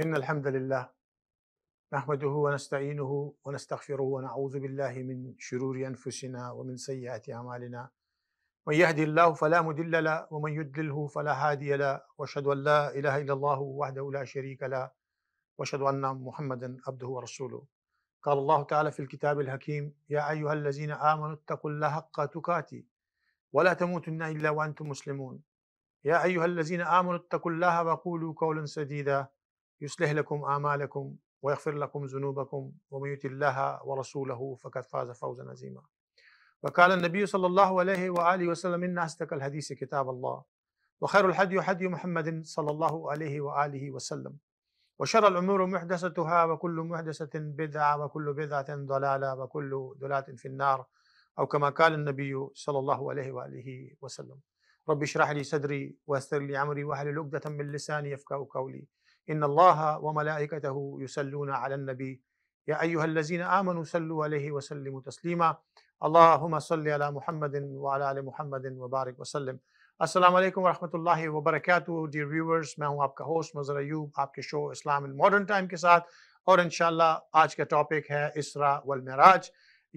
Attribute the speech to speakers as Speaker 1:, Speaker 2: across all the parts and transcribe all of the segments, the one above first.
Speaker 1: إن الحمد لله نحمده ونستعينه ونستغفره ونعوذ بالله من شرور أنفسنا ومن سيئات أعمالنا من يهدي الله فلا مضل له ومن يضلله فلا هادي له وأشهد أن لا إله إلا الله وحده لا شريك له وأشهد أن محمدا عبده ورسوله قال الله تعالى في الكتاب الحكيم يا أيها الذين آمنوا اتقوا الله حق تقاته ولا تموتن إلا وأنتم مسلمون يا أيها الذين آمنوا اتقوا الله وقولوا قولا سديدا يصلح لكم اعمالكم ويغفر لكم ذنوبكم ومن يطع الله ورسوله فقد فاز فوزا عظيما وقال النبي صلى الله عليه واله وسلم ان اصدق الحديث كتاب الله وخير الحدي حدي محمد صلى الله عليه واله وسلم وشر الامور محدثتها وكل محدثه بدعه وكل بدعه ضلاله وكل ضلاله في النار او كما قال النبي صلى الله عليه واله وسلم رب اشرح لي صدري ويسر لي امري واحلل عقده من لساني يفقهوا قولي ان انََََََََََََََََََََََََََََکب یا ایلزین محمد صلیٰ محمدن محمد وبارک وسلم السلام علیکم ورحمۃ اللہ وبرکاتہ ڈیئر ویورس میں ہوں آپ کا ہوسٹ ایوب آپ کے شو اسلام ان ماڈرن ٹائم کے ساتھ اور انشاءاللہ آج کا ٹاپک ہے اسرا والمعراج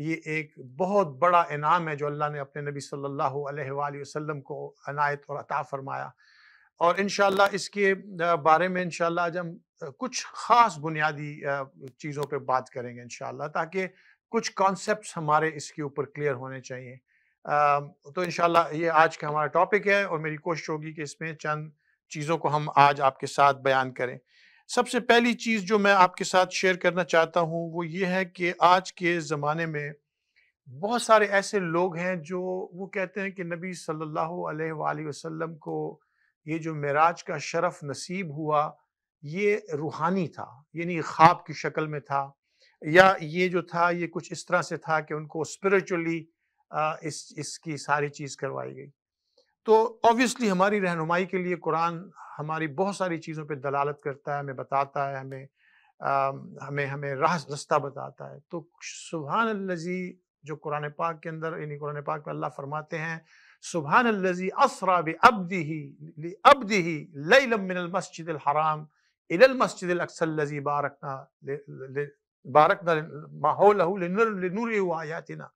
Speaker 1: یہ ایک بہت بڑا انعام ہے جو اللہ نے اپنے نبی صلی اللہ علیہ وآلہ وسلم کو عنایت اور عطا فرمایا اور انشاءاللہ اس کے بارے میں انشاءاللہ آج ہم کچھ خاص بنیادی چیزوں پہ بات کریں گے انشاءاللہ تاکہ کچھ کانسیپٹس ہمارے اس کے اوپر کلیئر ہونے چاہیے تو انشاءاللہ یہ آج کا ہمارا ٹاپک ہے اور میری کوشش ہوگی کہ اس میں چند چیزوں کو ہم آج آپ کے ساتھ بیان کریں سب سے پہلی چیز جو میں آپ کے ساتھ شیئر کرنا چاہتا ہوں وہ یہ ہے کہ آج کے زمانے میں بہت سارے ایسے لوگ ہیں جو وہ کہتے ہیں کہ نبی صلی اللہ علیہ وآلہ وسلم کو یہ جو معراج کا شرف نصیب ہوا یہ روحانی تھا یعنی خواب کی شکل میں تھا یا یہ جو تھا یہ کچھ اس طرح سے تھا کہ ان کو اسپریچولی اس کی ساری چیز کروائی گئی تو آبویسلی ہماری رہنمائی کے لیے قرآن ہماری بہت ساری چیزوں پہ دلالت کرتا ہے ہمیں بتاتا ہے ہمیں ہمیں ہمیں راہ رستہ بتاتا ہے تو سبحان الزی جو قرآن پاک کے اندر یعنی قرآن پاک میں اللہ فرماتے ہیں سبحان الذي اسرى بعبده لعبده ليلا من المسجد الحرام الى المسجد الاقصى الذي باركنا ل... بارکنا ماحولہ لنوریہ آیاتنا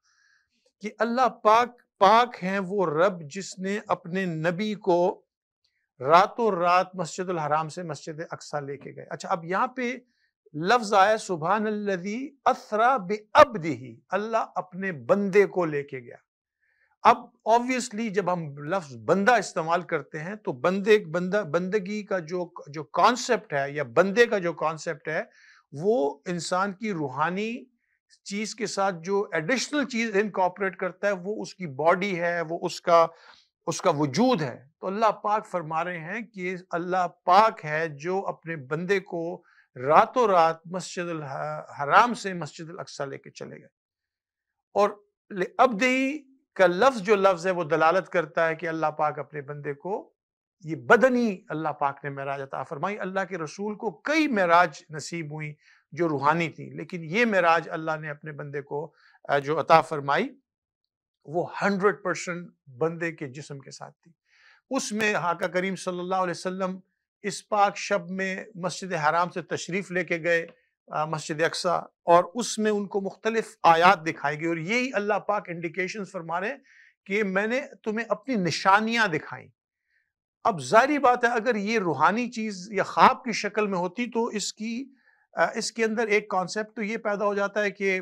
Speaker 1: کہ اللہ پاک پاک ہیں وہ رب جس نے اپنے نبی کو راتوں رات مسجد الحرام سے مسجد اقسا لے کے گئے اچھا اب یہاں پہ لفظ آیا سبحان الذی اسرا بعبدہ اللہ اپنے بندے کو لے کے گیا اب آبویسلی جب ہم لفظ بندہ استعمال کرتے ہیں تو بندے بندگی کا جو کانسیپٹ ہے یا بندے کا جو کانسیپٹ ہے وہ انسان کی روحانی چیز کے ساتھ جو ایڈیشنل چیز انکارپوریٹ کرتا ہے وہ اس کی باڈی ہے وہ اس کا اس کا وجود ہے تو اللہ پاک فرما رہے ہیں کہ اللہ پاک ہے جو اپنے بندے کو راتوں رات مسجد الحرام سے مسجد القساں لے کے چلے گئے اور اب دہی کا لفظ جو لفظ ہے وہ دلالت کرتا ہے کہ اللہ پاک اپنے بندے کو یہ بدنی اللہ پاک نے معراج عطا فرمائی اللہ کے رسول کو کئی معراج نصیب ہوئی جو روحانی تھی لیکن یہ معراج اللہ نے اپنے بندے کو جو عطا فرمائی وہ ہنڈریڈ پرسینٹ بندے کے جسم کے ساتھ تھی اس میں حاکہ کریم صلی اللہ علیہ وسلم اس پاک شب میں مسجد حرام سے تشریف لے کے گئے مسجد یکساں اور اس میں ان کو مختلف آیات دکھائے گی اور یہی اللہ پاک انڈیکیشن فرما رہے کہ میں نے تمہیں اپنی نشانیاں دکھائیں اب ظاہری بات ہے اگر یہ روحانی چیز یا خواب کی شکل میں ہوتی تو اس کی اس کے اندر ایک کانسیپٹ تو یہ پیدا ہو جاتا ہے کہ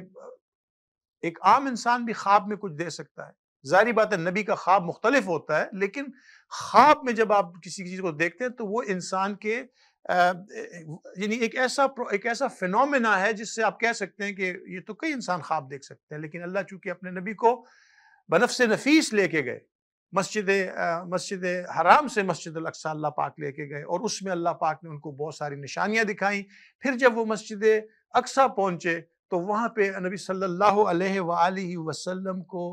Speaker 1: ایک عام انسان بھی خواب میں کچھ دے سکتا ہے ظاہری بات ہے نبی کا خواب مختلف ہوتا ہے لیکن خواب میں جب آپ کسی چیز کو دیکھتے ہیں تو وہ انسان کے یعنی ایک ایسا ایک ایسا فینومنا ہے جس سے آپ کہہ سکتے ہیں کہ یہ تو کئی انسان خواب دیکھ سکتے ہیں لیکن اللہ چونکہ اپنے نبی کو بنفس نفیس لے کے گئے مسجد مسجد حرام سے مسجد الاقصا اللہ پاک لے کے گئے اور اس میں اللہ پاک نے ان کو بہت ساری نشانیاں دکھائیں پھر جب وہ مسجد اقسا پہنچے تو وہاں پہ نبی صلی اللہ علیہ وآلہ وسلم کو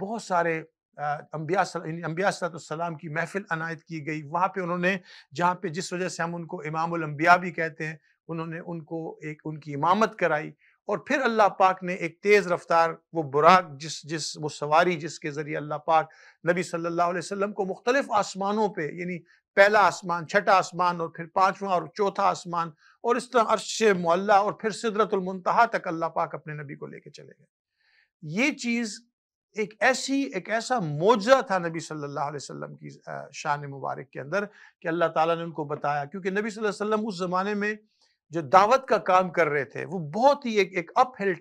Speaker 1: بہت سارے انبیاء امبیا سلط السلام کی محفل عنایت کی گئی وہاں پہ انہوں نے جہاں پہ جس وجہ سے ہم ان کو امام الانبیاء بھی کہتے ہیں انہوں نے ان کو ایک ان کی امامت کرائی اور پھر اللہ پاک نے ایک تیز رفتار وہ براغ جس جس وہ سواری جس کے ذریعے اللہ پاک نبی صلی اللہ علیہ وسلم کو مختلف آسمانوں پہ یعنی پہلا آسمان چھٹا آسمان اور پھر پانچواں اور چوتھا آسمان اور اس طرح عرش معلّہ اور پھر سدرت المنتہا تک اللہ پاک اپنے نبی کو لے کے چلے گئے یہ چیز ایک ایسی ایک ایسا تھا نبی صلی اللہ علیہ وسلم کی شان مبارک کے اندر کہ اللہ تعالیٰ نے ان کو بتایا کیونکہ نبی صلی اللہ علیہ وسلم اس زمانے میں جو دعوت کا کام کر رہے تھے وہ بہت ہی ایک ایک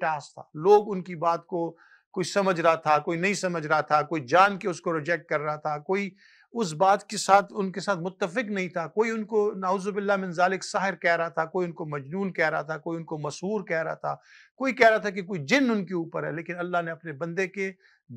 Speaker 1: ٹاسک تھا لوگ ان کی بات کو کوئی سمجھ رہا تھا کوئی نہیں سمجھ رہا تھا کوئی جان کے اس کو ریجیکٹ کر رہا تھا کوئی اس بات کے ساتھ ان کے ساتھ متفق نہیں تھا کوئی ان کو باللہ من ذالک ساحر کہہ رہا تھا کوئی ان کو مجنون کہہ رہا تھا کوئی ان کو مسور کہہ رہا تھا کوئی کہہ رہا تھا کہ کوئی جن ان کے اوپر ہے لیکن اللہ نے اپنے بندے کے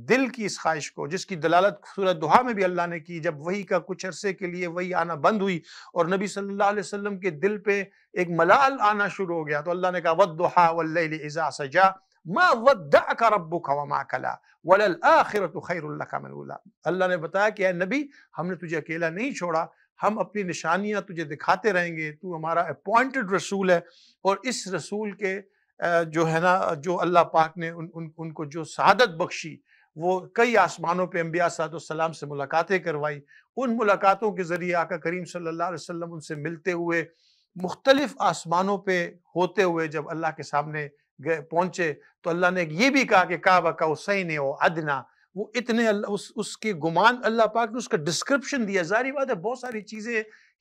Speaker 1: دل کی اس خواہش کو جس کی دلالت صورت دہا میں بھی اللہ نے کی جب وہی کا کچھ عرصے کے لیے وہی آنا بند ہوئی اور نبی صلی اللہ علیہ وسلم کے دل پہ ایک ملال آنا شروع ہو گیا تو اللہ نے کہا ودا و اذا سجا ما ودعک ربک وما کلا وللآخرت خیر لکا من اولا اللہ نے بتایا کہ اے نبی ہم نے تجھے اکیلا نہیں چھوڑا ہم اپنی نشانیاں تجھے دکھاتے رہیں گے تو ہمارا اپوائنٹڈ رسول ہے اور اس رسول کے جو ہے نا جو اللہ پاک نے ان, ان, ان کو جو سعادت بخشی وہ کئی آسمانوں پہ انبیاء صلی اللہ السلام سے ملاقاتیں کروائی ان ملاقاتوں کے ذریعے آقا کریم صلی اللہ علیہ وسلم ان سے ملتے ہوئے مختلف آسمانوں پہ ہوتے ہوئے جب اللہ کے سامنے پہنچے تو اللہ نے یہ بھی کہا کہ کعبہ کا حسین اسی نے ادنا وہ اتنے اللہ گمان اللہ پاک نے اس کا ڈسکرپشن دیا ظاہری بات ہے بہت ساری چیزیں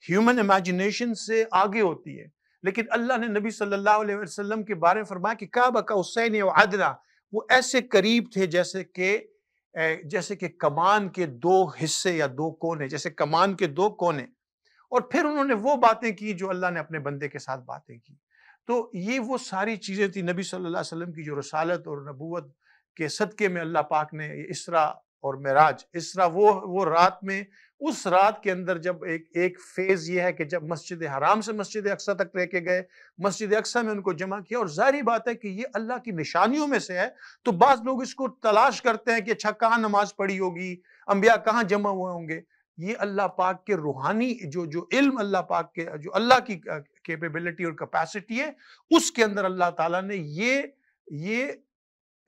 Speaker 1: ہیومن امیجنیشن سے آگے ہوتی ہے لیکن اللہ نے نبی صلی اللہ علیہ وسلم کے بارے میں فرمایا کہ کعبہ کا حسین و ادنا وہ ایسے قریب تھے جیسے کہ جیسے کہ کمان کے دو حصے یا دو کونے جیسے کمان کے دو کونے اور پھر انہوں نے وہ باتیں کی جو اللہ نے اپنے بندے کے ساتھ باتیں کی تو یہ وہ ساری چیزیں تھیں نبی صلی اللہ علیہ وسلم کی جو رسالت اور نبوت کے صدقے میں اللہ پاک نے اسرا اور معراج اسرا وہ وہ رات میں اس رات کے اندر جب ایک ایک فیز یہ ہے کہ جب مسجد حرام سے مسجد اقسا تک رہ کے گئے مسجد اقسا میں ان کو جمع کیا اور ظاہری بات ہے کہ یہ اللہ کی نشانیوں میں سے ہے تو بعض لوگ اس کو تلاش کرتے ہیں کہ اچھا کہاں نماز پڑھی ہوگی انبیاء کہاں جمع ہوئے ہوں گے یہ اللہ پاک کے روحانی جو جو علم اللہ پاک کے جو اللہ کی کیپیبلٹی اور کیپیسٹی ہے اس کے اندر اللہ تعالیٰ نے یہ یہ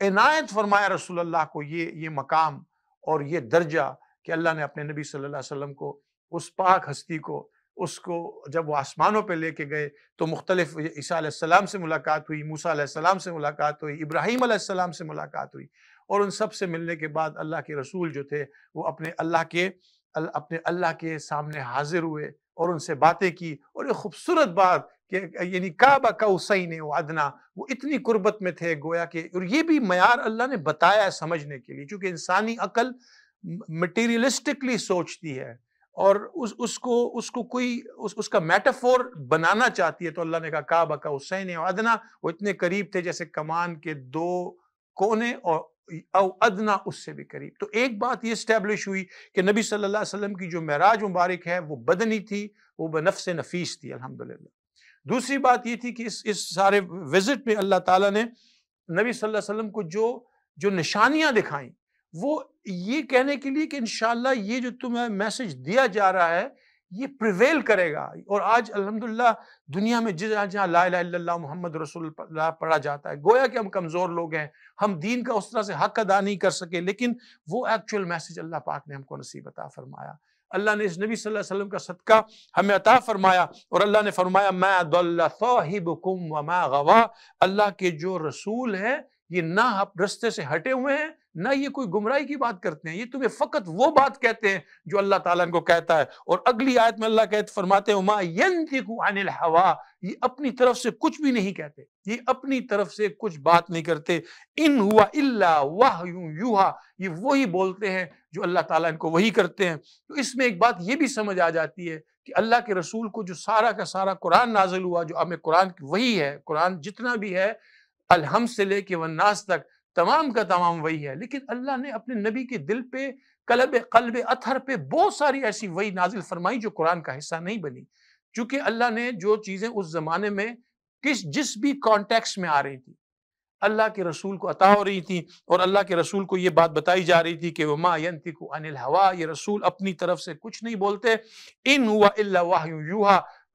Speaker 1: عنایت فرمایا رسول اللہ کو یہ یہ مقام اور یہ درجہ کہ اللہ نے اپنے نبی صلی اللہ علیہ وسلم کو اس پاک ہستی کو اس کو جب وہ آسمانوں پہ لے کے گئے تو مختلف عیسیٰ علیہ السلام سے ملاقات ہوئی موسیٰ علیہ السلام سے ملاقات ہوئی ابراہیم علیہ السلام سے ملاقات ہوئی اور ان سب سے ملنے کے بعد اللہ کے رسول جو تھے وہ اپنے اللہ کے اپنے اللہ کے سامنے حاضر ہوئے اور ان سے باتیں کی اور خوبصورت بات یعنی کعبہ کا حسین و وہ اتنی قربت میں تھے گویا کہ اور یہ بھی اللہ نے بتایا ہے سمجھنے کے لیے چونکہ انسانی عقل مٹیریلسٹکلی سوچتی ہے اور اس کو اس کو کوئی اس کا میٹافور بنانا چاہتی ہے تو اللہ نے کہا کعبہ کا حسین و ادنا وہ اتنے قریب تھے جیسے کمان کے دو کونے اور او ادنا اس سے بھی قریب تو ایک بات یہ اسٹیبلش ہوئی کہ نبی صلی اللہ علیہ وسلم کی جو معراج مبارک ہے وہ بدنی تھی وہ بنفس نفیس تھی الحمد للہ دوسری بات یہ تھی کہ اس اس سارے وزٹ میں اللہ تعالیٰ نے نبی صلی اللہ علیہ وسلم کو جو جو نشانیاں دکھائیں وہ یہ کہنے کے لیے کہ انشاءاللہ یہ جو تمہیں میسج دیا جا رہا ہے یہ پریویل کرے گا اور آج الحمدللہ دنیا میں جس جہاں جہاں لا الہ الا اللہ محمد رسول اللہ پڑھا جاتا ہے گویا کہ ہم کمزور لوگ ہیں ہم دین کا اس طرح سے حق ادا نہیں کر سکے لیکن وہ ایکچول میسج اللہ پاک نے ہم کو نصیب عطا فرمایا اللہ نے اس نبی صلی اللہ علیہ وسلم کا صدقہ ہمیں عطا فرمایا اور اللہ نے فرمایا میں وما غوا اللہ کے جو رسول ہیں یہ نہ رستے سے ہٹے ہوئے ہیں نہ یہ کوئی گمراہی کی بات کرتے ہیں یہ تمہیں فقط وہ بات کہتے ہیں جو اللہ تعالیٰ ان کو کہتا ہے اور اگلی آیت میں اللہ کہتے فرماتے ہیں یہ اپنی طرف سے کچھ بھی نہیں کہتے یہ یہ اپنی طرف سے کچھ بات نہیں کرتے وہی بولتے ہیں جو اللہ تعالیٰ ان کو وہی کرتے ہیں تو اس میں ایک بات یہ بھی سمجھ آ جاتی ہے کہ اللہ کے رسول کو جو سارا کا سارا قرآن نازل ہوا جو ہمیں قرآن وہی ہے قرآن جتنا بھی ہے الحم سے لے کے وناس تک تمام کا تمام وہی ہے لیکن اللہ نے اپنے نبی کے دل پہ قلب قلب پہ بہت ساری ایسی نازل فرمائی جو قرآن کا حصہ نہیں بنی چونکہ اللہ نے جو چیزیں اس زمانے میں کس جس بھی کانٹیکس میں آ رہی تھی اللہ کے رسول کو عطا ہو رہی تھی اور اللہ کے رسول کو یہ بات بتائی جا رہی تھی کہ وہ ماں کو انل یہ رسول اپنی طرف سے کچھ نہیں بولتے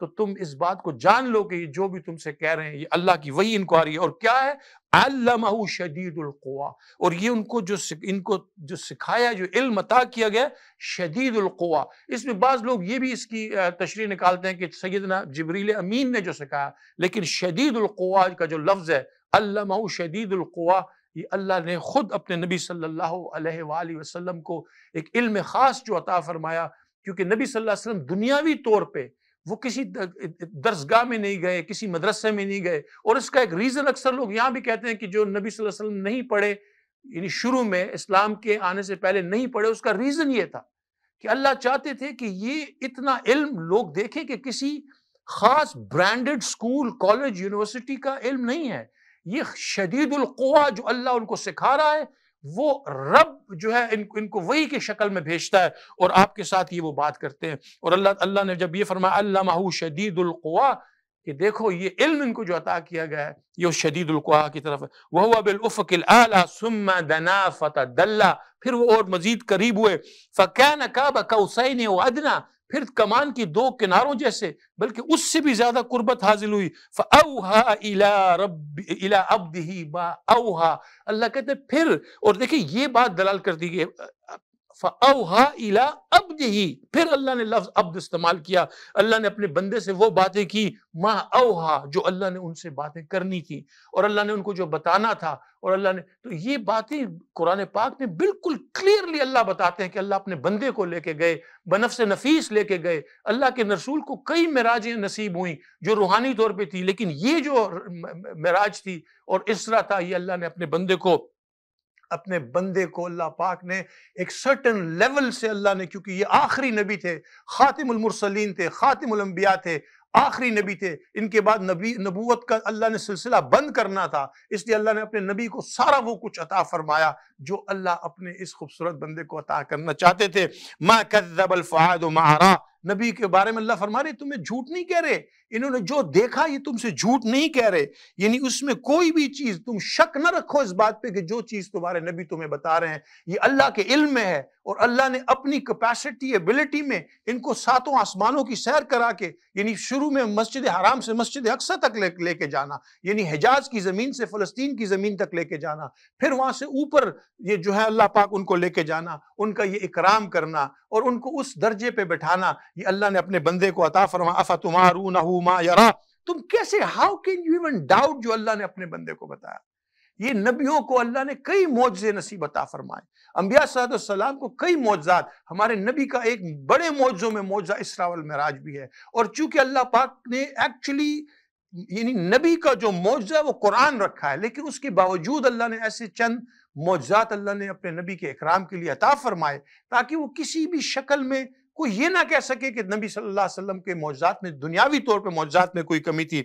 Speaker 1: تو تم اس بات کو جان لو کہ جو بھی تم سے کہہ رہے ہیں یہ اللہ کی وہی انکوائری اور کیا ہے علمہ شدید القوا اور یہ ان کو جو ان کو جو سکھایا جو علم عطا کیا گیا شدید القوا اس میں بعض لوگ یہ بھی اس کی تشریح نکالتے ہیں کہ سیدنا جبریل امین نے جو سکھایا لیکن شدید القوا کا جو لفظ ہے علمہ شدید القوا یہ اللہ نے خود اپنے نبی صلی اللہ علیہ وآلہ وسلم کو ایک علم خاص جو عطا فرمایا کیونکہ نبی صلی اللہ علیہ وسلم دنیاوی طور پہ وہ کسی درسگاہ میں نہیں گئے کسی مدرسے میں نہیں گئے اور اس کا ایک ریزن اکثر لوگ یہاں بھی کہتے ہیں کہ جو نبی صلی اللہ علیہ وسلم نہیں پڑھے یعنی شروع میں اسلام کے آنے سے پہلے نہیں پڑھے اس کا ریزن یہ تھا کہ اللہ چاہتے تھے کہ یہ اتنا علم لوگ دیکھیں کہ کسی خاص برانڈڈ سکول کالج یونیورسٹی کا علم نہیں ہے یہ شدید القوا جو اللہ ان کو سکھا رہا ہے وہ رب جو ہے ان کو ان کو وہی کی شکل میں بھیجتا ہے اور آپ کے ساتھ یہ وہ بات کرتے ہیں اور اللہ اللہ نے جب یہ فرمایا اللہ مہو شدید القوا کہ دیکھو یہ علم ان کو جو عطا کیا گیا ہے یہ اس شدید القوا کی طرف ہے وہ بالافق الاعلی ثم دنا فتدلی پھر وہ اور مزید قریب ہوئے فکان کاب قوسین وادنی پھر کمان کی دو کناروں جیسے بلکہ اس سے بھی زیادہ قربت حاصل ہوئی اوہا إِلَىٰ رب إِلَىٰ عَبْدِهِ با اوہا اللہ کہتے ہیں پھر اور دیکھیں یہ بات دلال کر دی فَأَوْحَا إِلَىٰ عَبْدِهِ پھر اللہ نے لفظ عبد استعمال کیا اللہ نے اپنے بندے سے وہ باتیں کی مَا أَوْحَا جو اللہ نے ان سے باتیں کرنی تھی اور اللہ نے ان کو جو بتانا تھا اور اللہ نے تو یہ باتیں قرآن پاک میں بالکل کلیرلی اللہ بتاتے ہیں کہ اللہ اپنے بندے کو لے کے گئے بنفس نفیس لے کے گئے اللہ کے نرسول کو کئی مراجیں نصیب ہوئیں جو روحانی طور پہ تھی لیکن یہ جو مراج تھی اور اسرہ تھا یہ اللہ نے اپنے بندے کو اپنے بندے کو اللہ پاک نے ایک سرٹن لیول سے اللہ نے کیونکہ یہ آخری نبی تھے خاتم المرسلین تھے خاتم الانبیاء تھے آخری نبی تھے ان کے بعد نبی نبوت کا اللہ نے سلسلہ بند کرنا تھا اس لیے اللہ نے اپنے نبی کو سارا وہ کچھ عطا فرمایا جو اللہ اپنے اس خوبصورت بندے کو عطا کرنا چاہتے تھے ما کذب الفعاد و نبی کے بارے میں اللہ فرما رہے تمہیں جھوٹ نہیں کہہ رہے انہوں نے جو دیکھا یہ تم سے جھوٹ نہیں کہہ رہے یعنی اس میں کوئی بھی چیز تم شک نہ رکھو اس بات پہ کہ جو چیز تمہارے نبی تمہیں بتا رہے ہیں یہ اللہ کے علم میں ہے اور اللہ نے اپنی کپیسٹی ایبلٹی میں ان کو ساتوں آسمانوں کی سیر کرا کے یعنی شروع میں مسجد حرام سے مسجد اقصہ تک لے کے جانا یعنی حجاز کی زمین سے فلسطین کی زمین تک لے کے جانا پھر وہاں سے اوپر یہ جو ہے اللہ پاک ان کو لے کے جانا ان کا یہ اکرام کرنا اور ان کو اس درجے پہ بٹھانا یہ اللہ نے اپنے بندے کو عطا فرما تمہارا ما یارا تم کیسے how can you even doubt جو اللہ نے اپنے بندے کو بتایا یہ نبیوں کو اللہ نے کئی معجزے نصیب عطا فرمائے انبیاء صلی السلام کو کئی معجزات ہمارے نبی کا ایک بڑے معجزوں میں معجزہ اسرا والمعراج بھی ہے اور چونکہ اللہ پاک نے ایکچولی یعنی نبی کا جو معجزہ وہ قرآن رکھا ہے لیکن اس کے باوجود اللہ نے ایسے چند معجزات اللہ نے اپنے نبی کے اکرام کے لیے عطا فرمائے تاکہ وہ کسی بھی شکل میں کوئی یہ نہ کہہ سکے کہ نبی صلی اللہ علیہ وسلم کے معجزات میں دنیاوی طور پہ معجزات میں کوئی کمی تھی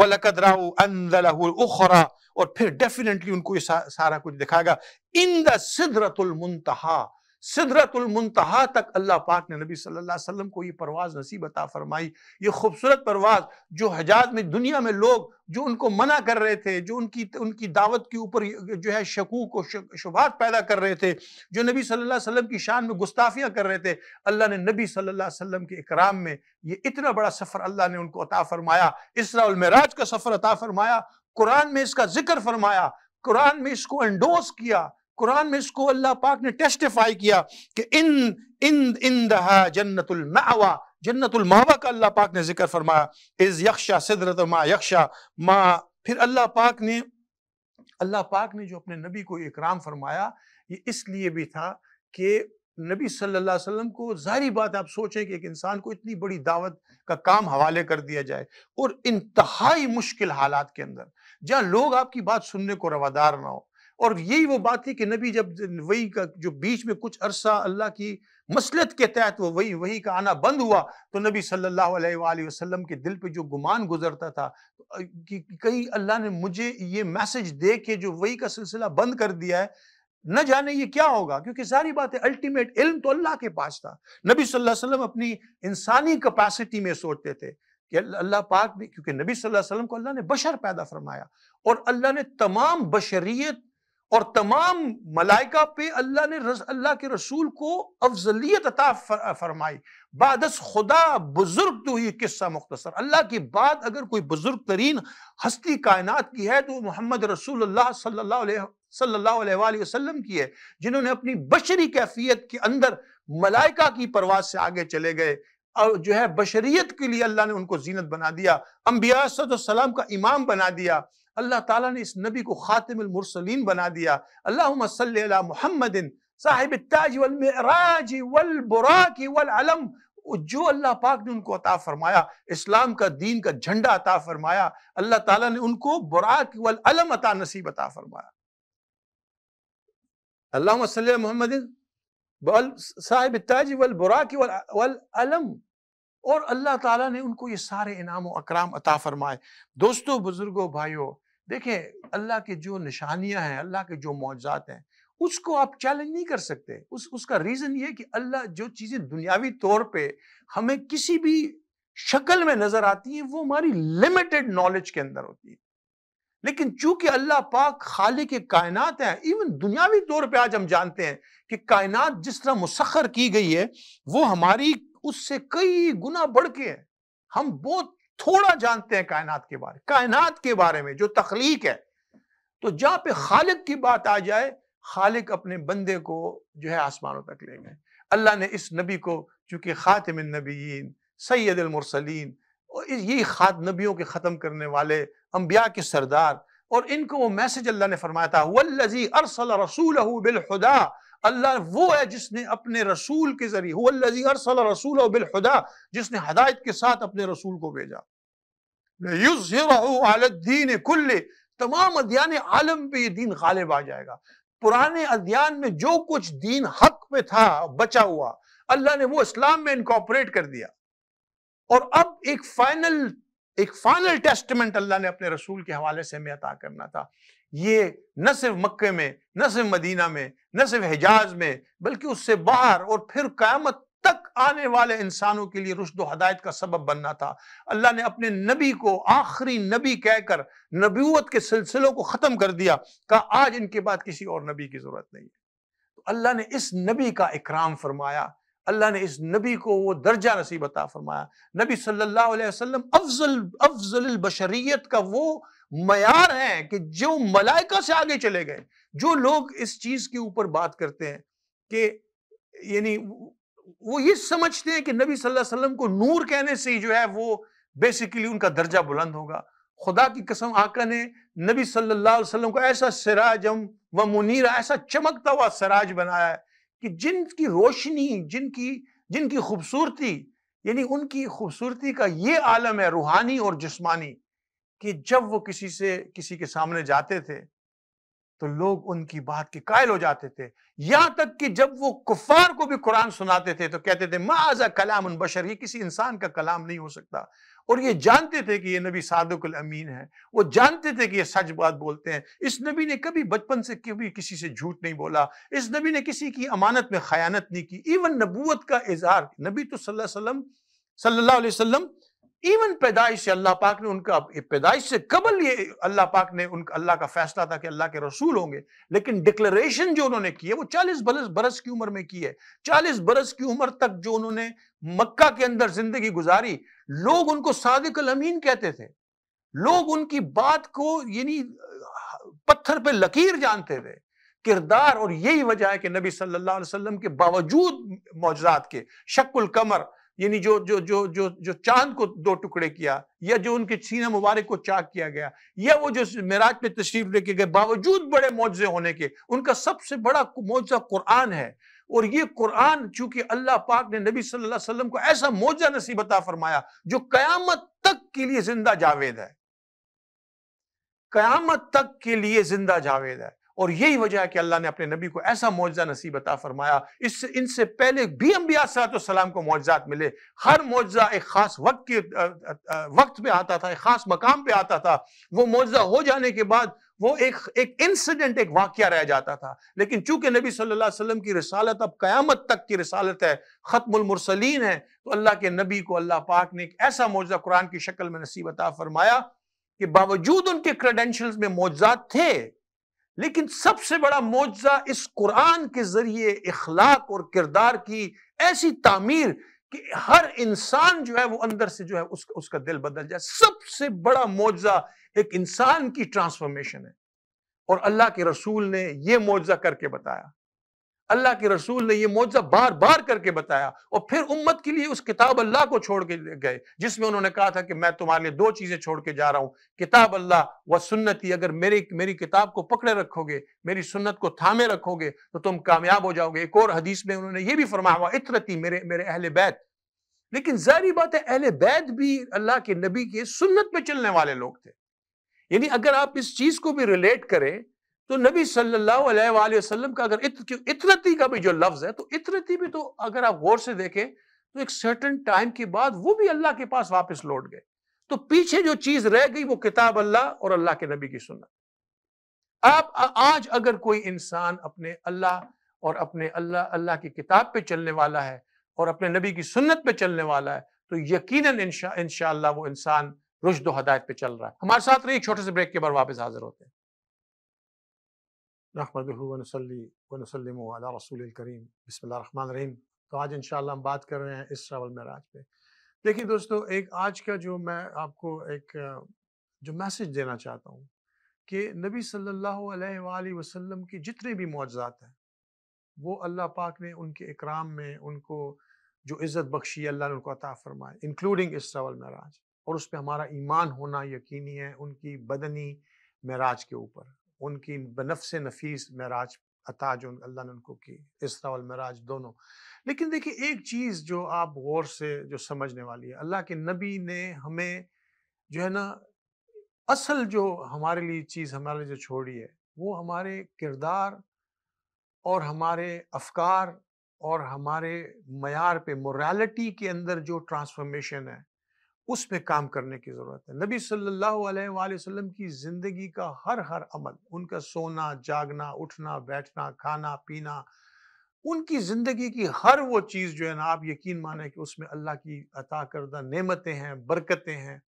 Speaker 1: وَلَقَدْ رَعُوا أَنْدَ لَهُ الْأُخْرَى اور پھر ڈیفینیٹلی ان کو یہ سارا کچھ دکھائے گا اِنْدَ صِدْرَةُ الْمُنْتَحَى سدرت المنتہا تک اللہ پاک نے نبی صلی اللہ علیہ وسلم کو یہ پرواز نصیب عطا فرمائی یہ خوبصورت پرواز جو حجاز میں دنیا میں لوگ جو ان کو منع کر رہے تھے جو ان کی ان کی دعوت کے اوپر جو ہے شکوک و شبہات پیدا کر رہے تھے جو نبی صلی اللہ علیہ وسلم کی شان میں گستافیاں کر رہے تھے اللہ نے نبی صلی اللہ علیہ وسلم کے اکرام میں یہ اتنا بڑا سفر اللہ نے ان کو عطا فرمایا اسراء المعراج کا سفر عطا فرمایا قرآن میں اس کا ذکر فرمایا قرآن میں اس کو انڈوز کیا قرآن میں اس کو اللہ پاک نے ٹیسٹیفائی کیا کہ ان جنت المعوہ جنت المعوہ کا اللہ پاک نے ذکر فرمایا پھر اللہ پاک نے اللہ پاک نے جو اپنے نبی کو اکرام فرمایا یہ اس لیے بھی تھا کہ نبی صلی اللہ علیہ وسلم کو ظاہری بات آپ سوچیں کہ ایک انسان کو اتنی بڑی دعوت کا کام حوالے کر دیا جائے اور انتہائی مشکل حالات کے اندر جہاں لوگ آپ کی بات سننے کو روادار نہ ہو اور یہی وہ بات تھی کہ نبی جب وہی کا جو بیچ میں کچھ عرصہ اللہ کی مسلط کے تحت وہ وہی وہی کا آنا بند ہوا تو نبی صلی اللہ علیہ وآلہ وسلم کے دل پہ جو گمان گزرتا تھا کہ کئی اللہ نے مجھے یہ میسج دے کے جو وہی کا سلسلہ بند کر دیا ہے نہ جانے یہ کیا ہوگا کیونکہ ساری بات ہے الٹیمیٹ علم تو اللہ کے پاس تھا نبی صلی اللہ علیہ وسلم اپنی انسانی کپیسٹی میں سوچتے تھے کہ اللہ پاک نے کیونکہ نبی صلی اللہ علیہ وسلم کو اللہ نے بشر پیدا فرمایا اور اللہ نے تمام بشریت اور تمام ملائکہ پہ اللہ نے اللہ کے رسول کو افضلیت عطا فرمائی بادس خدا بزرگ تو یہ قصہ مختصر اللہ کی بات اگر کوئی بزرگ ترین ہستی کائنات کی ہے تو محمد رسول اللہ صلی اللہ علیہ صلی اللہ علیہ وسلم کی ہے جنہوں نے اپنی بشری کیفیت کے اندر ملائکہ کی پرواز سے آگے چلے گئے اور جو ہے بشریت کے لیے اللہ نے ان کو زینت بنا دیا انبیاء صلی اللہ علیہ وسلم کا امام بنا دیا اللہ تعالیٰ نے اس نبی کو خاتم المرسلین بنا دیا اللہم صلی اللہ محمد صاحب التاج والمعراج والبراق والعلم جو اللہ پاک نے ان کو عطا فرمایا اسلام کا دین کا جھنڈا عطا فرمایا اللہ تعالیٰ نے ان کو براق والعلم عطا نصیب عطا فرمایا اللہم صلی اللہ محمد صاحب التاج والبراق والعلم اور اللہ تعالیٰ نے ان کو یہ سارے انعام و اکرام عطا فرمائے دوستو بزرگوں بھائیوں دیکھیں اللہ کے جو نشانیاں ہیں اللہ کے جو معجزات ہیں اس کو آپ چیلنج نہیں کر سکتے اس اس کا ریزن یہ کہ اللہ جو چیزیں دنیاوی طور پہ ہمیں کسی بھی شکل میں نظر آتی ہیں وہ ہماری لمیٹڈ نالج کے اندر ہوتی ہے لیکن چونکہ اللہ پاک خالق کائنات ہیں ایون دنیاوی طور پہ آج ہم جانتے ہیں کہ کائنات جس طرح مسخر کی گئی ہے وہ ہماری اس سے کئی گنا بڑھ کے ہے ہم بہت تھوڑا جانتے ہیں کائنات کے بارے کائنات کے بارے میں جو تخلیق ہے تو جہاں پہ خالق کی بات آ جائے خالق اپنے بندے کو جو ہے آسمانوں تک لے گئے اللہ نے اس نبی کو چونکہ خاتم النبیین سید المرسلین یہی خات نبیوں کے ختم کرنے والے انبیاء کے سردار اور ان کو وہ میسج اللہ نے فرمایا تھا وَالَّذِي أَرْسَلَ رَسُولَهُ بِالْحُدَى اللہ وہ ہے جس نے اپنے رسول کے ذریعے وہ اللہ ارسل رسول و جس نے ہدایت کے ساتھ اپنے رسول کو بھیجا لَيُزْهِرَهُ عَلَى الدِّينِ كُلِّ تمام ادیان عالم پہ یہ دین غالب آ جائے گا پرانے ادیان میں جو کچھ دین حق پہ تھا بچا ہوا اللہ نے وہ اسلام میں انکارپوریٹ کر دیا اور اب ایک فائنل ایک فائنل ٹیسٹمنٹ اللہ نے اپنے رسول کے حوالے سے ہمیں عطا کرنا تھا یہ نہ صرف مکے میں نہ صرف مدینہ میں نہ صرف حجاز میں بلکہ اس سے باہر اور پھر قیامت تک آنے والے انسانوں کے لیے رشد و ہدایت کا سبب بننا تھا اللہ نے اپنے نبی کو آخری نبی کہہ کر نبیوت کے سلسلوں کو ختم کر دیا کہا آج ان کے بعد کسی اور نبی کی ضرورت نہیں ہے اللہ نے اس نبی کا اکرام فرمایا اللہ نے اس نبی کو وہ درجہ نصیب عطا فرمایا نبی صلی اللہ علیہ وسلم افضل افضل البشریت کا وہ معیار ہیں کہ جو ملائکہ سے آگے چلے گئے جو لوگ اس چیز کے اوپر بات کرتے ہیں کہ یعنی وہ یہ سمجھتے ہیں کہ نبی صلی اللہ علیہ وسلم کو نور کہنے سے ہی جو ہے وہ بیسیکلی ان کا درجہ بلند ہوگا خدا کی قسم آقا نے نبی صلی اللہ علیہ وسلم کو ایسا سراجم و منیرہ ایسا چمکتا ہوا سراج بنایا ہے کہ جن کی روشنی جن کی جن کی خوبصورتی یعنی ان کی خوبصورتی کا یہ عالم ہے روحانی اور جسمانی کہ جب وہ کسی سے کسی کے سامنے جاتے تھے تو لوگ ان کی بات کے قائل ہو جاتے تھے یہاں تک کہ جب وہ کفار کو بھی قرآن سناتے تھے تو کہتے تھے معذا کلام ان بشر کسی انسان کا کلام نہیں ہو سکتا اور یہ جانتے تھے کہ یہ نبی صادق الامین ہے وہ جانتے تھے کہ یہ سچ بات بولتے ہیں اس نبی نے کبھی بچپن سے کبھی کسی سے جھوٹ نہیں بولا اس نبی نے کسی کی امانت میں خیانت نہیں کی ایون نبوت کا اظہار نبی تو صلی اللہ وسلم صلی اللہ علیہ وسلم ایون پیدائش سے اللہ پاک نے ان کا پیدائش سے قبل یہ اللہ پاک نے اللہ کا فیصلہ تھا کہ اللہ کے رسول ہوں گے لیکن جو انہوں نے کی ہے وہ چالیس برس برس کی عمر میں کی کی ہے چالیس برس عمر تک جو انہوں نے مکہ کے اندر زندگی گزاری لوگ ان کو صادق الامین کہتے تھے لوگ ان کی بات کو یعنی پتھر پہ لکیر جانتے تھے کردار اور یہی وجہ ہے کہ نبی صلی اللہ علیہ وسلم کے باوجود معجزات کے شک القمر یعنی جو جو جو جو جو چاند کو دو ٹکڑے کیا یا جو ان کے سینہ مبارک کو چاک کیا گیا یا وہ جو معراج پہ تشریف لے کے گئے باوجود بڑے معجزے ہونے کے ان کا سب سے بڑا معجزہ قرآن ہے اور یہ قرآن چونکہ اللہ پاک نے نبی صلی اللہ علیہ وسلم کو ایسا نصیب عطا فرمایا جو قیامت تک کے لیے زندہ جاوید ہے قیامت تک کے لیے زندہ جاوید ہے اور یہی وجہ ہے کہ اللہ نے اپنے نبی کو ایسا معجزہ نصیب عطا فرمایا اس سے ان سے پہلے بھی امبیا سرۃ وسلام کو معجزات ملے ہر معجزہ ایک خاص وقت کے وقت پہ آتا تھا ایک خاص مقام پہ آتا تھا وہ معجزہ ہو جانے کے بعد وہ ایک ایک انسیڈنٹ ایک واقعہ رہ جاتا تھا لیکن چونکہ نبی صلی اللہ علیہ وسلم کی رسالت اب قیامت تک کی رسالت ہے ختم المرسلین ہے تو اللہ کے نبی کو اللہ پاک نے ایک ایسا معجزہ قرآن کی شکل میں نصیب عطا فرمایا کہ باوجود ان کے کریڈینشلز میں معجزات تھے لیکن سب سے بڑا معجزہ اس قرآن کے ذریعے اخلاق اور کردار کی ایسی تعمیر کہ ہر انسان جو ہے وہ اندر سے جو ہے اس کا اس کا دل بدل جائے سب سے بڑا ایک انسان کی ٹرانسفارمیشن ہے اور اللہ کے رسول نے یہ معجزہ کر کے بتایا اللہ کے رسول نے یہ معجزہ بار بار کر کے بتایا اور پھر امت کے لیے اس کتاب اللہ کو چھوڑ کے گئے جس میں انہوں نے کہا تھا کہ میں تمہارے لیے دو چیزیں چھوڑ کے جا رہا ہوں کتاب اللہ و سنتی اگر میری میری کتاب کو پکڑے رکھو گے میری سنت کو تھامے رکھو گے تو تم کامیاب ہو جاؤ گے ایک اور حدیث میں انہوں نے یہ بھی فرمایا ہوا عطرتی میرے میرے اہل بیت لیکن ظاہری بات ہے اہل بیت بھی اللہ کے نبی کے سنت پہ چلنے والے لوگ تھے یعنی اگر آپ اس چیز کو بھی ریلیٹ کریں تو نبی صلی اللہ علیہ وآلہ وسلم کا اگر اطرتی کا بھی جو لفظ ہے تو اطرتی بھی تو اگر آپ غور سے دیکھیں تو ایک سرٹن ٹائم کے بعد وہ بھی اللہ کے پاس واپس لوٹ گئے تو پیچھے جو چیز رہ گئی وہ کتاب اللہ اور اللہ کے نبی کی سنت آپ آج اگر کوئی انسان اپنے اللہ اور اپنے اللہ اللہ کی کتاب پہ چلنے والا ہے اور اپنے نبی کی سنت پہ چلنے والا ہے تو یقیناً انشاء شاء اللہ وہ انسان رشد و ہدایت پہ چل رہا ہے ہمارے ساتھ رہی چھوٹے سے بریک کے بعد واپس حاضر ہوتے ہیں رحمب السلی عل علی رسول الکریم بسم اللہ الرحمن الرحیم تو آج انشاءاللہ ہم بات کر رہے ہیں اس والمعراج پہ دیکھیں دوستو ایک آج کا جو میں آپ کو ایک جو میسج دینا چاہتا ہوں کہ نبی صلی اللہ علیہ وآلہ وسلم کی جتنے بھی معجزات ہیں وہ اللہ پاک نے ان کے اکرام میں ان کو جو عزت بخشی اللہ نے ان کو عطا فرمائے انکلوڈنگ اس راول اور اس پہ ہمارا ایمان ہونا یقینی ہے ان کی بدنی معراج کے اوپر ان کی بنفس نفیس معراج عطا جو اللہ نے ان کو کی اسرا المعراج دونوں لیکن دیکھیں ایک چیز جو آپ غور سے جو سمجھنے والی ہے اللہ کے نبی نے ہمیں جو ہے نا اصل جو ہمارے لیے چیز ہمارے لیے جو چھوڑی ہے وہ ہمارے کردار اور ہمارے افکار اور ہمارے معیار پہ موریلٹی کے اندر جو ٹرانسفارمیشن ہے اس پہ کام کرنے کی ضرورت ہے نبی صلی اللہ علیہ وآلہ وسلم کی زندگی کا ہر ہر عمل ان کا سونا جاگنا اٹھنا بیٹھنا کھانا پینا ان کی زندگی کی ہر وہ چیز جو ہے نا آپ یقین مانیں کہ اس میں اللہ کی عطا کردہ نعمتیں ہیں برکتیں ہیں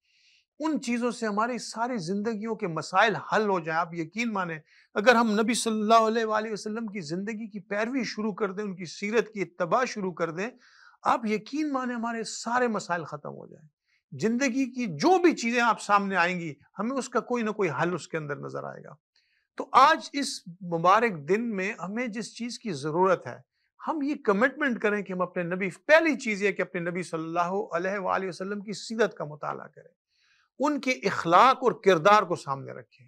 Speaker 1: ان چیزوں سے ہماری ساری زندگیوں کے مسائل حل ہو جائیں آپ یقین مانیں اگر ہم نبی صلی اللہ علیہ وآلہ وسلم کی زندگی کی پیروی شروع کر دیں ان کی سیرت کی اتباع شروع کر دیں آپ یقین مانیں ہمارے سارے مسائل ختم ہو جائیں زندگی کی جو بھی چیزیں آپ سامنے آئیں گی ہمیں اس کا کوئی نہ کوئی حل اس کے اندر نظر آئے گا تو آج اس مبارک دن میں ہمیں جس چیز کی ضرورت ہے ہم یہ کمٹمنٹ کریں کہ ہم اپنے نبی پہلی چیز یہ کہ اپنے نبی صلی اللہ علیہ وآلہ وسلم کی سیدت کا مطالعہ کریں ان کے اخلاق اور کردار کو سامنے رکھیں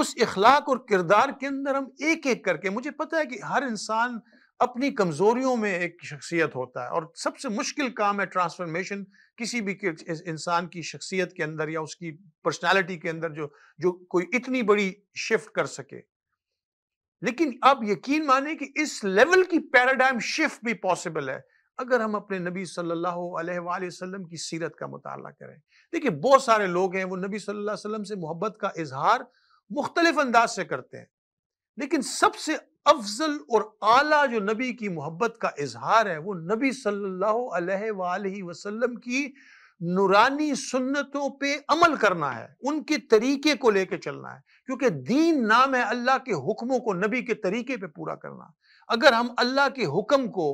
Speaker 1: اس اخلاق اور کردار کے اندر ہم ایک ایک کر کے مجھے پتہ ہے کہ ہر انسان اپنی کمزوریوں میں ایک شخصیت ہوتا ہے اور سب سے مشکل کام ہے ٹرانسفارمیشن کسی بھی انسان کی شخصیت کے اندر یا اس کی پرسنالٹی کے اندر جو جو کوئی اتنی بڑی شفٹ کر سکے لیکن آپ یقین مانیں کہ اس لیول کی پیراڈائم شفٹ بھی پاسبل ہے اگر ہم اپنے نبی صلی اللہ علیہ وآلہ وسلم کی سیرت کا مطالعہ کریں دیکھیں بہت سارے لوگ ہیں وہ نبی صلی اللہ علیہ وسلم سے محبت کا اظہار مختلف انداز سے کرتے ہیں لیکن سب سے افضل اور اعلیٰ جو نبی کی محبت کا اظہار ہے وہ نبی صلی اللہ علیہ وآلہ وسلم کی نورانی سنتوں پہ عمل کرنا ہے ان کے طریقے کو کو لے کے کے کے چلنا ہے ہے کیونکہ دین نام اللہ حکموں نبی طریقے پہ پورا کرنا اگر ہم اللہ کے حکم کو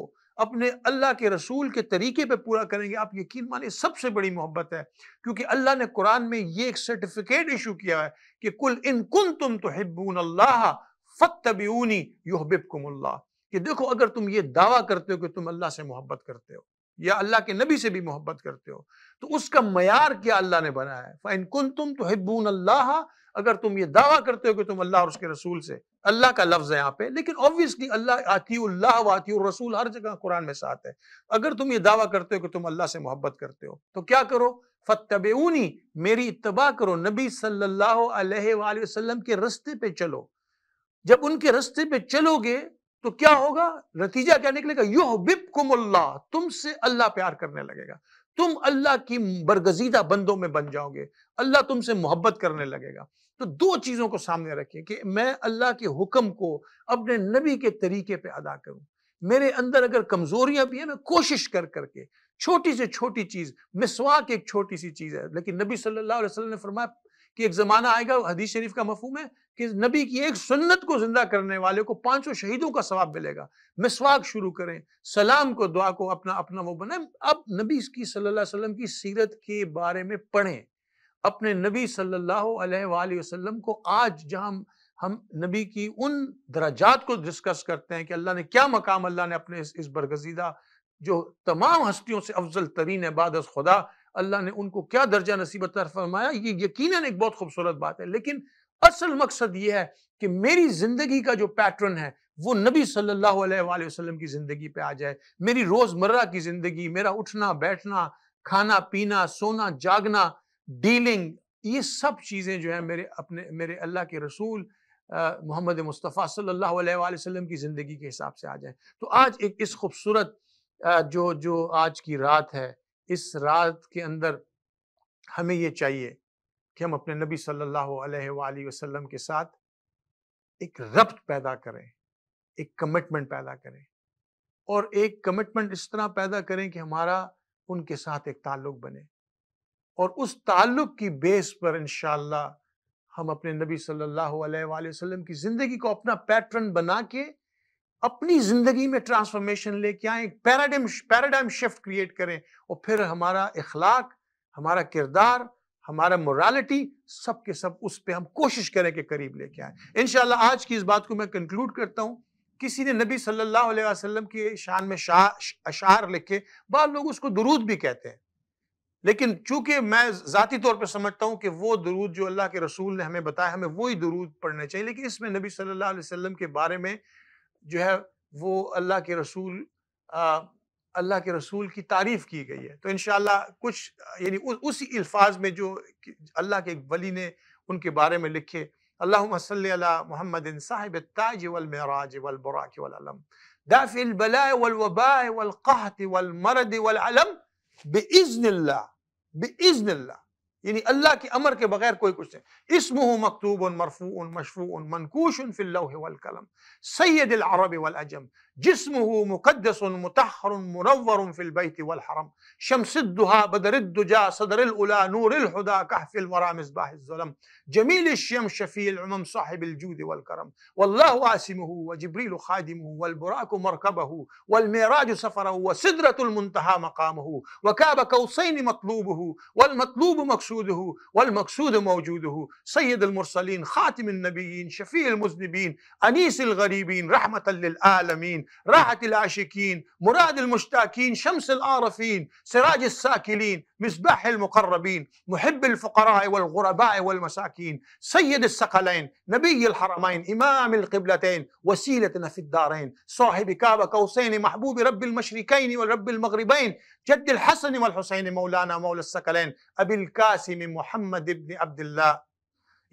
Speaker 1: اپنے اللہ کے رسول کے طریقے پہ پورا کریں گے آپ یقین سب سے بڑی محبت ہے کیونکہ اللہ نے قرآن میں یہ ایک سرٹیفکیٹ ایشو کیا ہے کہ کل ان کن تم تو فتبیونی یحببکم اللہ کہ دیکھو اگر تم یہ دعویٰ کرتے ہو کہ تم اللہ سے محبت کرتے ہو یا اللہ کے نبی سے بھی محبت کرتے ہو تو اس کا معیار کیا اللہ نے ہے فَإِن كُنْتُمْ تُحِبُّونَ اللَّهَ اگر تم تم یہ دعویٰ کرتے ہو کہ اللہ اور اس کے رسول سے اللہ کا لفظ ہے یہاں پہ لیکن obviously اللہ آتی اللہ و آتی الرسول ہر جگہ قرآن میں ساتھ ہے اگر تم یہ دعویٰ کرتے ہو کہ تم اللہ سے محبت کرتے ہو تو کیا کرو فتبونی میری اتباع کرو نبی صلی اللہ علیہ وآلہ وسلم کے رستے پہ چلو جب ان کے رستے پہ چلو گے تو کیا ہوگا نتیجہ اللہ تم سے اللہ پیار کرنے لگے گا تم اللہ کی برگزیدہ بندوں میں بن جاؤ گے اللہ تم سے محبت کرنے لگے گا تو دو چیزوں کو سامنے رکھیں کہ میں اللہ کے حکم کو اپنے نبی کے طریقے پہ ادا کروں میرے اندر اگر کمزوریاں بھی ہیں میں کوشش کر کر کے چھوٹی سے چھوٹی چیز مسواک ایک چھوٹی سی چیز ہے لیکن نبی صلی اللہ علیہ وسلم نے فرمایا کہ ایک زمانہ آئے گا حدیث شریف کا مفہوم ہے کہ نبی کی ایک سنت کو زندہ کرنے والے کو پانچوں شہیدوں کا ثواب ملے گا مسواک شروع کریں سلام کو دعا کو اپنا اپنا وہ بنائیں اب نبی کی صلی اللہ علیہ وسلم کی سیرت کے بارے میں پڑھیں اپنے نبی صلی اللہ علیہ وآلہ وسلم کو آج جہاں ہم نبی کی ان درجات کو ڈسکس کرتے ہیں کہ اللہ نے کیا مقام اللہ نے اپنے اس برگزیدہ جو تمام ہستیوں سے افضل ترین ہے بعد از خدا اللہ نے ان کو کیا درجہ نصیب نصیبت فرمایا یہ یقیناً ایک بہت خوبصورت بات ہے لیکن اصل مقصد یہ ہے کہ میری زندگی کا جو پیٹرن ہے وہ نبی صلی اللہ علیہ وآلہ وسلم کی زندگی پہ آ جائے میری روز مرہ کی زندگی میرا اٹھنا بیٹھنا کھانا پینا سونا جاگنا ڈیلنگ یہ سب چیزیں جو ہیں میرے اپنے میرے اللہ کے رسول محمد مصطفیٰ صلی اللہ علیہ وآلہ وسلم کی زندگی کے حساب سے آ جائیں تو آج ایک اس خوبصورت جو جو آج کی رات ہے اس رات کے اندر ہمیں یہ چاہیے کہ ہم اپنے نبی صلی اللہ علیہ وآلہ وسلم کے ساتھ ایک ربط پیدا کریں ایک کمٹمنٹ پیدا کریں اور ایک کمٹمنٹ اس طرح پیدا کریں کہ ہمارا ان کے ساتھ ایک تعلق بنے اور اس تعلق کی بیس پر انشاءاللہ ہم اپنے نبی صلی اللہ علیہ وآلہ وسلم کی زندگی کو اپنا پیٹرن بنا کے اپنی زندگی میں ٹرانسفارمیشن لے کے آئیں پیراڈائم پیراڈائم شفٹ کریٹ کریں اور پھر ہمارا اخلاق ہمارا کردار ہمارا مورالٹی سب کے سب اس پہ ہم کوشش کریں کہ قریب لے کے آئیں انشاءاللہ آج کی اس بات کو میں کنکلوڈ کرتا ہوں کسی نے نبی صلی اللہ علیہ وسلم کی شان میں اشعار لکھے بعض لوگ اس کو درود بھی کہتے ہیں لیکن چونکہ میں ذاتی طور پہ سمجھتا ہوں کہ وہ درود جو اللہ کے رسول نے ہمیں بتایا ہمیں وہی درود پڑھنا چاہیے لیکن اس میں نبی صلی اللہ علیہ وسلم کے بارے میں جو ہے وہ اللہ کے رسول اللہ کے رسول کی تعریف کی گئی ہے تو انشاءاللہ کچھ یعنی اسی الفاظ میں جو اللہ کے ایک ولی نے ان کے بارے میں لکھے اللہم صلی اللہ محمد صاحب التاج والمعراج والبراق والعلم دافع البلاء والوباء والقحط والمرد والعلم بإذن اللہ بإذن اللہ یعنی يعني اللہ کی امر کے بغیر کوئی کچھ نہیں اسمہ مکتوب مرفوع مشفوع منکوش فی اللوح والکلم سید العرب والعجم جسمه مقدس مطهر منور في البيت والحرم شمس الدها بدر الدجا صدر الأولى نور الهدى كهف المرى مصباح الظلم جميل الشمس شفي العمم صاحب الجود والكرم والله آسمه وجبريل خادمه والبراك مركبه والميراج سفره وسدرة المنتهى مقامه وكاب قوسين مطلوبه والمطلوب مقصوده والمقصود موجوده سيد المرسلين خاتم النبيين شفيع المذنبين أنيس الغريبين رحمة للعالمين راحة العاشقين مراد المشتاكين شمس العارفين سراج الساكلين مصباح المقربين محب الفقراء والغرباء والمساكين سيد الثقلين نبي الحرمين إمام القبلتين وسيلتنا في الدارين صاحب كاب قوسين محبوب رب المشركين ورب المغربين جد الحسن والحسين مولانا مولى الثقلين أبي الكاسم محمد بن عبد الله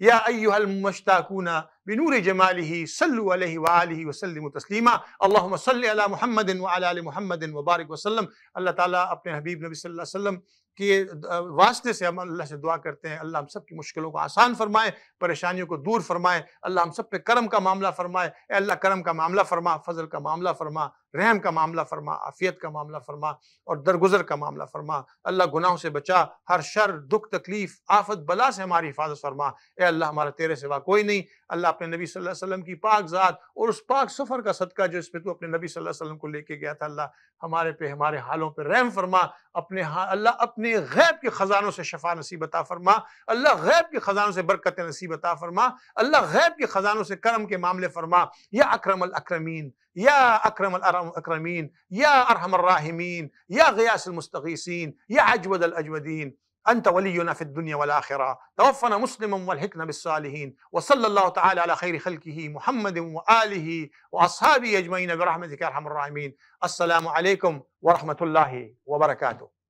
Speaker 1: يا أيها المشتاكون بنور جماله صلوا عليه وآله وسلم تسليما اللهم صل على محمد وعلى آل محمد وبارك وسلم اللہ تعالیٰ اپنے حبیب نبی صلی اللہ علیہ وسلم کے واسطے سے ہم اللہ سے دعا کرتے ہیں اللہ ہم سب کی مشکلوں کو آسان فرمائے پریشانیوں کو دور فرمائے اللہ ہم سب پہ کرم کا معاملہ فرمائے اے اللہ کرم کا معاملہ فرما فضل کا معاملہ فرما رحم کا معاملہ فرما عافیت کا معاملہ فرما اور درگزر کا معاملہ فرما اللہ گناہوں سے بچا ہر شر دکھ تکلیف آفت بلا سے ہماری حفاظت فرما اے اللہ ہمارا تیرے سوا کوئی نہیں اللہ اپنے نبی صلی اللہ علیہ وسلم کی پاک ذات اور اس پاک سفر کا صدقہ جو اس پہ تو اپنے نبی صلی اللہ علیہ وسلم کو لے کے گیا تھا اللہ ہمارے پہ ہمارے حالوں پہ رحم فرما اپنے اللہ اپنے غیب کے خزانوں سے شفا نصیب عطا فرما اللہ غیب کے خزانوں سے برکت نصیب عطا فرما اللہ غیب کے خزانوں سے کرم کے معاملے فرما یا اکرم الاکرمین يا أكرم الأكرمين يا أرحم الراحمين يا غياث المستغيثين يا عجود الأجودين أنت ولينا في الدنيا والآخرة توفنا مسلما والحكنا بالصالحين وصلى الله تعالى على خير خلقه محمد وآله وأصحابه أجمعين برحمتك يا أرحم الراحمين السلام عليكم ورحمة الله وبركاته